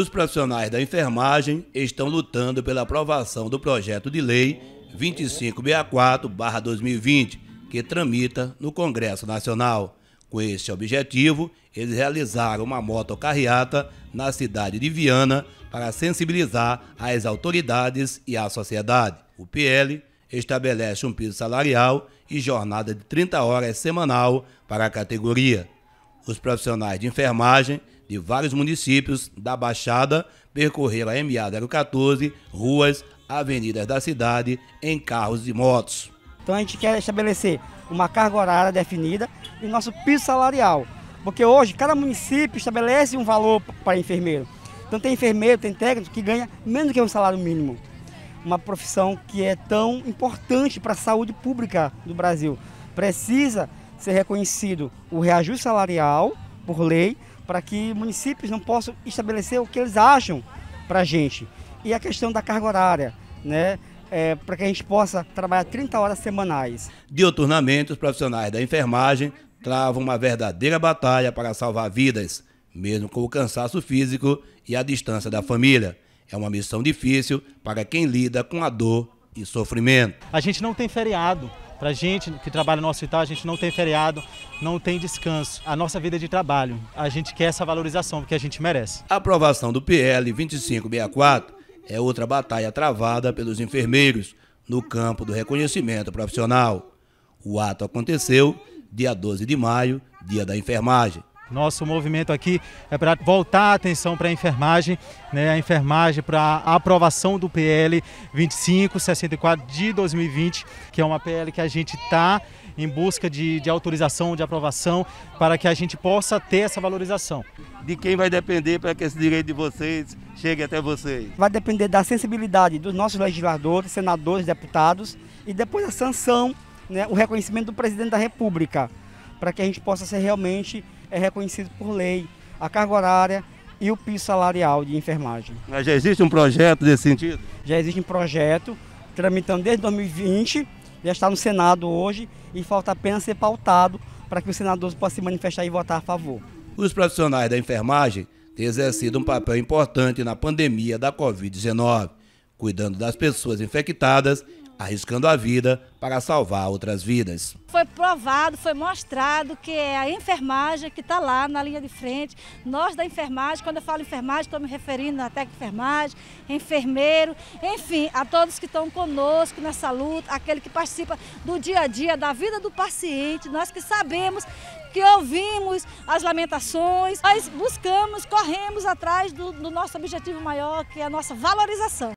os profissionais da enfermagem estão lutando pela aprovação do projeto de lei 2564-2020, que tramita no Congresso Nacional. Com este objetivo, eles realizaram uma motocarreata na cidade de Viana para sensibilizar as autoridades e a sociedade. O PL estabelece um piso salarial e jornada de 30 horas semanal para a categoria. Os profissionais de enfermagem de vários municípios da Baixada percorrer a MA-014, ruas, avenidas da cidade, em carros e motos. Então a gente quer estabelecer uma carga horária definida e nosso piso salarial, porque hoje cada município estabelece um valor para enfermeiro. Então tem enfermeiro, tem técnico que ganha menos do que um salário mínimo. Uma profissão que é tão importante para a saúde pública do Brasil. Precisa ser reconhecido o reajuste salarial por lei, para que municípios não possam estabelecer o que eles acham para a gente. E a questão da carga horária, né? É, para que a gente possa trabalhar 30 horas semanais. Dioturnamente, os profissionais da enfermagem travam uma verdadeira batalha para salvar vidas, mesmo com o cansaço físico e a distância da família. É uma missão difícil para quem lida com a dor e sofrimento. A gente não tem feriado. Para a gente que trabalha no hospital, a gente não tem feriado, não tem descanso. A nossa vida é de trabalho. A gente quer essa valorização, porque a gente merece. A aprovação do PL 2564 é outra batalha travada pelos enfermeiros no campo do reconhecimento profissional. O ato aconteceu dia 12 de maio, dia da enfermagem. Nosso movimento aqui é para voltar a atenção para a enfermagem, né, a enfermagem para a aprovação do PL 2564 de 2020, que é uma PL que a gente está em busca de, de autorização, de aprovação, para que a gente possa ter essa valorização. De quem vai depender para que esse direito de vocês chegue até vocês? Vai depender da sensibilidade dos nossos legisladores, senadores, deputados e depois a sanção, né, o reconhecimento do presidente da República, para que a gente possa ser realmente é reconhecido por lei, a carga horária e o piso salarial de enfermagem. Mas já existe um projeto nesse sentido? Já existe um projeto, tramitando desde 2020, já está no Senado hoje e falta apenas ser pautado para que os senadores possam se manifestar e votar a favor. Os profissionais da enfermagem têm exercido um papel importante na pandemia da Covid-19, cuidando das pessoas infectadas arriscando a vida para salvar outras vidas. Foi provado, foi mostrado que é a enfermagem que está lá na linha de frente. Nós da enfermagem, quando eu falo enfermagem, estou me referindo à técnica enfermagem, enfermeiro, enfim, a todos que estão conosco nessa luta, aquele que participa do dia a dia, da vida do paciente, nós que sabemos que ouvimos as lamentações, nós buscamos, corremos atrás do, do nosso objetivo maior, que é a nossa valorização.